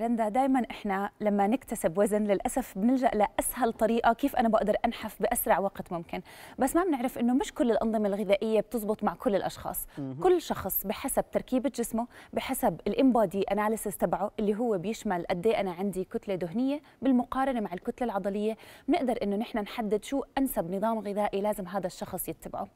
رندا دايما احنا لما نكتسب وزن للاسف بنلجا لاسهل طريقه كيف انا بقدر انحف باسرع وقت ممكن بس ما بنعرف انه مش كل الانظمه الغذائيه بتزبط مع كل الاشخاص مم. كل شخص بحسب تركيبه جسمه بحسب الامبادي اناليسيس تبعه اللي هو بيشمل قد ايه انا عندي كتله دهنيه بالمقارنه مع الكتله العضليه بنقدر انه نحن نحدد شو انسب نظام غذائي لازم هذا الشخص يتبعه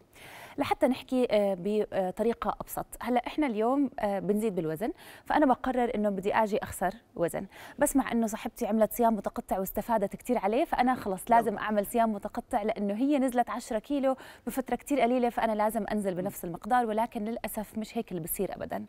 لحتى نحكي آه، بطريقه ابسط هلا احنا اليوم آه، بنزيد بالوزن فانا بقرر انه بدي اجي اخسر وزن بسمع انه صاحبتي عملت صيام متقطع واستفادت كثير عليه فانا خلص لازم اعمل صيام متقطع لانه هي نزلت 10 كيلو بفتره كثير قليله فانا لازم انزل بنفس المقدار ولكن للاسف مش هيك اللي بصير ابدا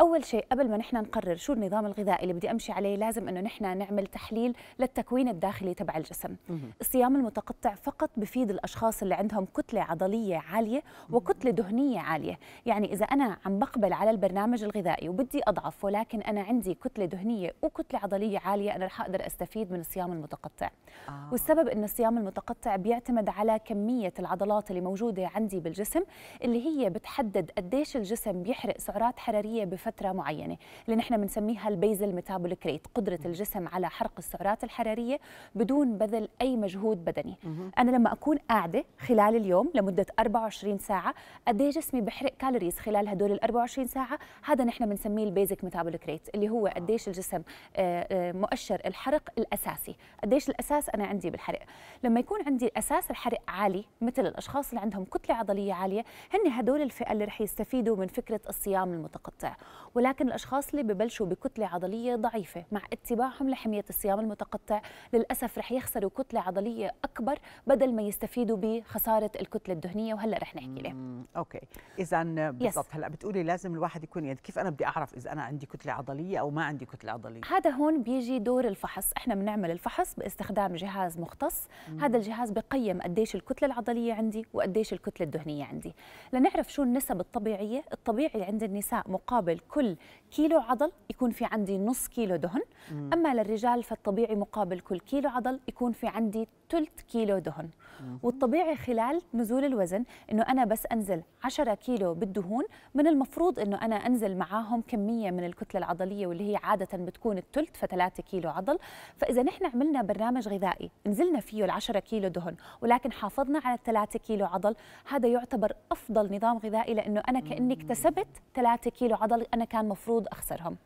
اول شيء قبل ما نحن نقرر شو النظام الغذائي اللي بدي امشي عليه لازم انه نحن نعمل تحليل للتكوين الداخلي تبع الجسم الصيام المتقطع فقط بفيد الاشخاص اللي عندهم كتله عضليه عاليه وكتله دهنيه عاليه يعني اذا انا عم بقبل على البرنامج الغذائي وبدي اضعف ولكن انا عندي كتله دهنيه وكتله عضليه عاليه انا رح اقدر استفيد من الصيام المتقطع آه. والسبب انه الصيام المتقطع بيعتمد على كميه العضلات اللي موجوده عندي بالجسم اللي هي بتحدد قديش الجسم بيحرق سعرات حراريه بفتره معينه اللي نحن بنسميها البيزل ميتابوليك ريت قدره الجسم على حرق السعرات الحراريه بدون بذل اي مجهود بدني م. انا لما اكون قاعده خلال اليوم لمده 24 ساعه قديش جسمي بحرق كالوريز خلال هدول ال 24 ساعه هذا نحن بنسميه البيزك ميتابوليك ريت اللي هو قديش الجسم آه، آه، مؤشر الحرق الاساسي قديش الاساس انا عندي بالحرق لما يكون عندي اساس الحرق عالي مثل الاشخاص اللي عندهم كتله عضليه عاليه هن هدول الفئه اللي رح يستفيدوا من فكره الصيام المتقطع ولكن الاشخاص اللي ببلشوا بكتله عضليه ضعيفه مع اتباعهم لحميه الصيام المتقطع للاسف رح يخسروا كتله عضليه اكبر بدل ما يستفيدوا بخساره الكتله الدهنيه وهلا رح نحكي لها اوكي اذا بالضبط هلا بتقولي لازم الواحد يكون يعني كيف انا بدي اعرف اذا انا عندي كتله عضليه او ما عندي كتله عضليه العضلي هذا هون بيجي دور الفحص احنا بنعمل الفحص باستخدام جهاز مختص مم. هذا الجهاز بقيم قديش الكتله العضليه عندي وقديش الكتله الدهنيه عندي لنعرف شو النسب الطبيعيه الطبيعي عند النساء مقابل كل كيلو عضل يكون في عندي نص كيلو دهن مم. اما للرجال فالطبيعي مقابل كل كيلو عضل يكون في عندي ثلث كيلو دهن والطبيعي خلال نزول الوزن انه انا بس انزل 10 كيلو بالدهون من المفروض انه انا انزل معاهم كميه من الكتله العضليه واللي هي عاده بتكون يكون الثلث ف3 كيلو عضل فاذا نحن عملنا برنامج غذائي نزلنا فيه العشرة 10 كيلو دهن ولكن حافظنا علي الثلاثة ال3 كيلو عضل هذا يعتبر افضل نظام غذائي لانه انا كاني اكتسبت 3 كيلو عضل انا كان مفروض اخسرهم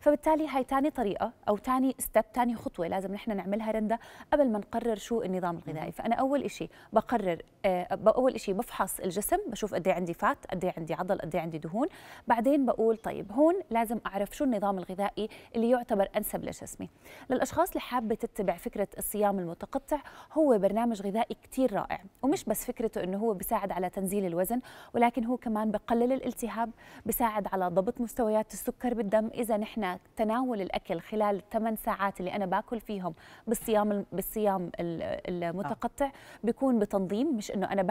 فبالتالي هاي ثاني طريقه او ثاني ستيب ثاني خطوه لازم نحن نعملها رندا قبل ما نقرر شو النظام الغذائي فانا اول شيء بقرر آه، اول شيء بفحص الجسم بشوف قدي إيه عندي فات قدي إيه عندي عضل قدي إيه عندي دهون بعدين بقول طيب هون لازم اعرف شو النظام الغذائي اللي يعتبر انسب لجسمي للاشخاص اللي حابه تتبع فكره الصيام المتقطع هو برنامج غذائي كتير رائع ومش بس فكرته انه هو بيساعد على تنزيل الوزن ولكن هو كمان بقلل الالتهاب بيساعد على ضبط مستويات السكر بالدم اذا نحن تناول الاكل خلال الثمان ساعات اللي انا باكل فيهم بالصيام بالصيام المتقطع بيكون بتنظيم مش انه انا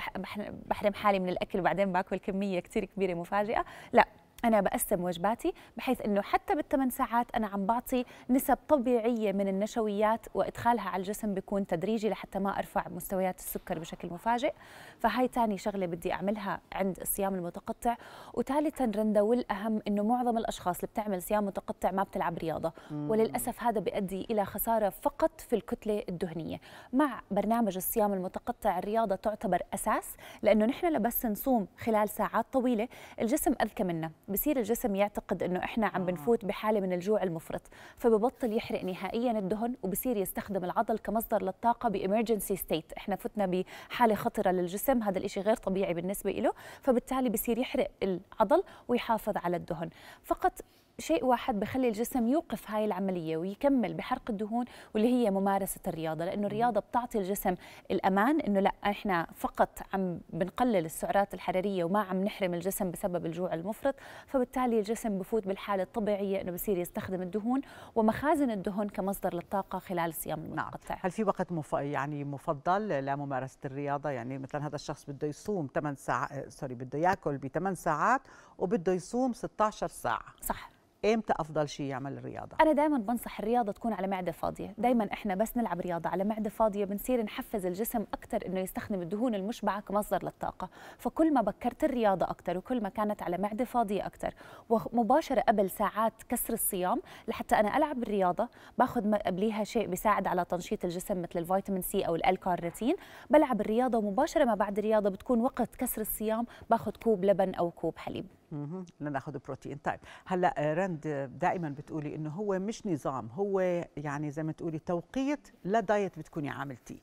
بحرم حالي من الاكل وبعدين باكل كميه كتير كبيره مفاجئه لا انا بقسم وجباتي بحيث انه حتى بالثمان ساعات انا عم بعطي نسب طبيعيه من النشويات وادخالها على الجسم بيكون تدريجي لحتى ما ارفع مستويات السكر بشكل مفاجئ فهاي ثاني شغله بدي اعملها عند الصيام المتقطع وثالثا رندا والاهم انه معظم الاشخاص اللي بتعمل صيام متقطع ما بتلعب رياضه وللاسف هذا بيؤدي الى خساره فقط في الكتله الدهنيه مع برنامج الصيام المتقطع الرياضه تعتبر اساس لانه نحن لبس نصوم خلال ساعات طويله الجسم اذكى منا بصير الجسم يعتقد انه احنا عم آه. بنفوت بحاله من الجوع المفرط فببطل يحرق نهائيا الدهن وبصير يستخدم العضل كمصدر للطاقه بامرجنسي ستيت احنا فتنا بحاله خطره للجسم هذا الشيء غير طبيعي بالنسبه له فبالتالي بصير يحرق العضل ويحافظ على الدهن فقط شيء واحد بخلي الجسم يوقف هاي العملية ويكمل بحرق الدهون واللي هي ممارسة الرياضة لأنه الرياضة بتعطي الجسم الأمان أنه لا إحنا فقط عم بنقلل السعرات الحرارية وما عم نحرم الجسم بسبب الجوع المفرط فبالتالي الجسم بفوت بالحالة الطبيعية أنه بصير يستخدم الدهون ومخازن الدهون كمصدر للطاقة خلال الصيام المتقطع نعم. هل في وقت مف... يعني مفضل لممارسة الرياضة يعني مثلا هذا الشخص بده يصوم 8 ساعات آه، سوري بده ياكل ب 8 ساعات وبده يصوم 16 ساعة صح امتى افضل شيء يعمل الرياضه انا دائما بنصح الرياضه تكون على معده فاضيه دائما احنا بس نلعب رياضه على معده فاضيه بنصير نحفز الجسم اكثر انه يستخدم الدهون المشبعه كمصدر للطاقه فكل ما بكرت الرياضه اكثر وكل ما كانت على معده فاضيه اكثر ومباشره قبل ساعات كسر الصيام لحتى انا العب الرياضه باخذ قبليها شيء بيساعد على تنشيط الجسم مثل الفيتامين سي او الالكارنتين بلعب الرياضه ومباشره ما بعد الرياضه بتكون وقت كسر الصيام باخذ كوب لبن او كوب حليب ان بروتين طيب هلا آه، رند دائما بتقولي انه هو مش نظام هو يعني زي ما تقولي توقيت لا دايت بتكوني عملتيه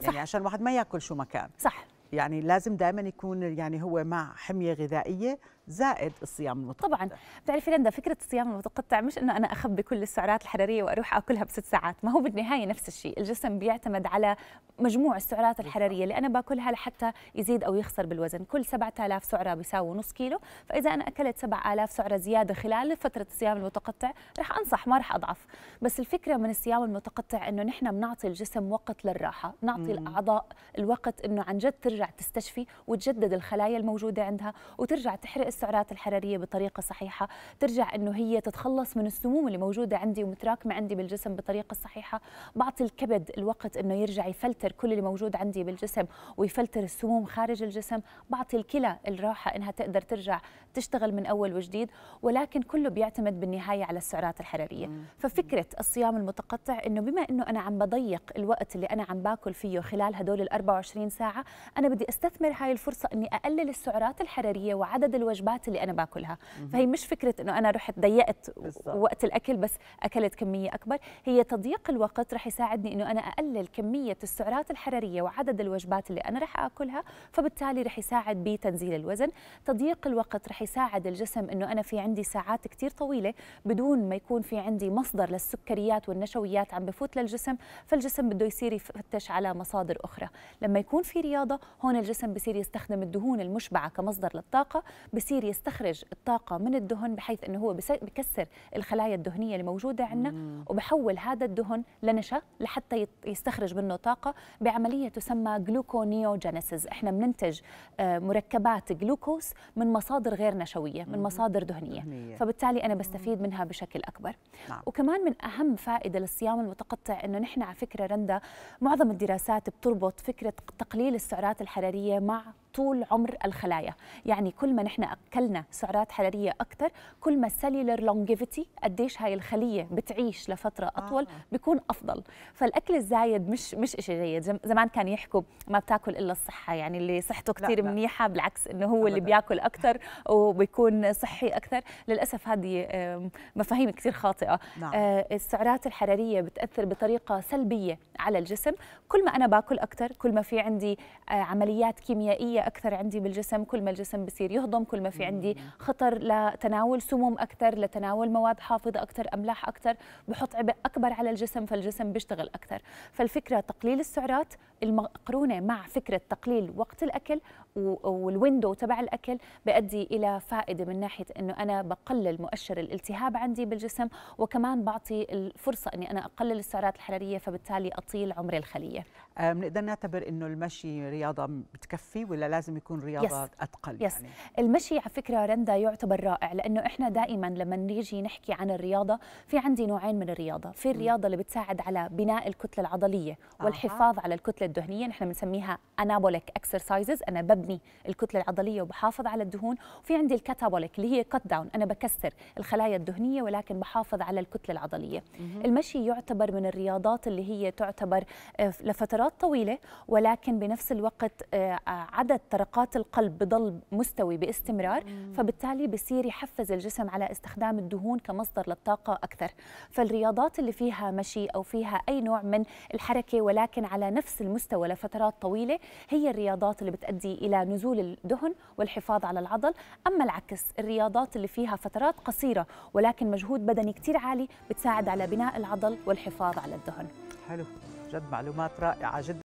يعني صح. عشان الواحد ما ياكل شو كان صح يعني لازم دائما يكون يعني هو مع حميه غذائيه زائد الصيام المتقطع طبعا بتعرفي لندا فكره الصيام المتقطع مش انه انا اخبي كل السعرات الحراريه واروح اكلها بست ساعات ما هو بالنهايه نفس الشيء الجسم بيعتمد على مجموع السعرات الحراريه اللي انا باكلها لحتى يزيد او يخسر بالوزن كل 7000 سعره بيساوي نص كيلو فاذا انا اكلت 7000 سعره زياده خلال فتره الصيام المتقطع رح انصح ما رح اضعف بس الفكره من الصيام المتقطع انه نحن بنعطي الجسم وقت للراحه بنعطي الاعضاء الوقت انه عن جد ترجع تستشفي وتجدد الخلايا الموجوده عندها وترجع تحرق السعرات الحراريه بطريقه صحيحه ترجع انه هي تتخلص من السموم اللي موجوده عندي ومتراكمه عندي بالجسم بطريقه صحيحه بعطي الكبد الوقت انه يرجع يفلتر كل اللي موجود عندي بالجسم ويفلتر السموم خارج الجسم بعطي الكلى الراحه انها تقدر ترجع تشتغل من اول وجديد ولكن كله بيعتمد بالنهايه على السعرات الحراريه ففكره الصيام المتقطع انه بما انه انا عم بضيق الوقت اللي انا عم باكل فيه خلال هدول ال 24 ساعه انا بدي استثمر هاي الفرصه اني اقلل السعرات الحراريه وعدد الوجبات الوجبات اللي انا باكلها فهي مش فكره انه انا رحت ضيقت وقت الاكل بس اكلت كميه اكبر هي تضييق الوقت رح يساعدني انه انا اقلل كميه السعرات الحراريه وعدد الوجبات اللي انا رح اكلها فبالتالي رح يساعد بتنزيل الوزن تضييق الوقت رح يساعد الجسم انه انا في عندي ساعات كثير طويله بدون ما يكون في عندي مصدر للسكريات والنشويات عم بفوت للجسم فالجسم بده يصير يفتش على مصادر اخرى لما يكون في رياضه هون الجسم بصير يستخدم الدهون المشبعه كمصدر للطاقه بصير بصير يستخرج الطاقة من الدهن بحيث أنه هو بكسر الخلايا الدهنية الموجودة عندنا وبحول هذا الدهن لنشا لحتى يستخرج منه طاقة بعملية تسمى جلوكونيوجينيسيس احنا بننتج آه، مركبات جلوكوز من مصادر غير نشوية من مصادر دهنية فبالتالي أنا بستفيد منها بشكل أكبر نعم. وكمان من أهم فائدة للصيام المتقطع أنه نحن على فكرة رندا معظم الدراسات بتربط فكرة تقليل السعرات الحرارية مع طول عمر الخلايا يعني كل ما نحن اكلنا سعرات حراريه اكثر كل ما السيلولر لونجيفيتي قديش هاي الخليه بتعيش لفتره اطول آه. بيكون افضل فالاكل الزايد مش مش شيء جيد زمان كان يحكوا ما بتاكل الا الصحه يعني اللي صحته كثير منيحه بالعكس انه هو اللي بياكل اكثر وبيكون صحي اكثر للاسف هذه مفاهيم كثير خاطئه نعم. آه، السعرات الحراريه بتاثر بطريقه سلبيه على الجسم كل ما انا باكل اكثر كل ما في عندي آه، عمليات كيميائيه اكثر عندي بالجسم كل ما الجسم بصير يهضم كل ما في عندي خطر لتناول سموم اكثر لتناول مواد حافظه اكثر املاح اكثر بحط عبء اكبر على الجسم فالجسم بيشتغل اكثر فالفكره تقليل السعرات المقرونه مع فكره تقليل وقت الاكل والويندو تبع الاكل بيؤدي الى فائده من ناحيه انه انا بقلل مؤشر الالتهاب عندي بالجسم وكمان بعطي الفرصه اني انا اقلل السعرات الحراريه فبالتالي اطيل عمر الخليه بنقدر آه، نعتبر انه المشي رياضه بتكفي ولا لازم يكون رياضه يس. اتقل يس. يعني المشي على فكره رندا يعتبر رائع لانه احنا دائما لما نيجي نحكي عن الرياضه في عندي نوعين من الرياضه في الرياضه اللي بتساعد على بناء الكتله العضليه والحفاظ على الكتله الدهنيه نحن بنسميها انابوليك اكسرسايزز انا ببني الكتله العضليه وبحافظ على الدهون وفي عندي الكاتابوليك اللي هي كت داون انا بكسر الخلايا الدهنيه ولكن بحافظ على الكتله العضليه المشي يعتبر من الرياضات اللي هي تعتبر آه، لفترات طويله ولكن بنفس الوقت آه، عدد طرقات القلب بضل مستوي باستمرار فبالتالي بصير يحفز الجسم على استخدام الدهون كمصدر للطاقه اكثر فالرياضات اللي فيها مشي او فيها اي نوع من الحركه ولكن على نفس المستوى المستوى لفترات طويلة هي الرياضات اللي بتؤدي إلى نزول الدهن والحفاظ على العضل أما العكس الرياضات اللي فيها فترات قصيرة ولكن مجهود بدني كتير عالي بتساعد على بناء العضل والحفاظ على الدهن حلو جد معلومات رائعة جدا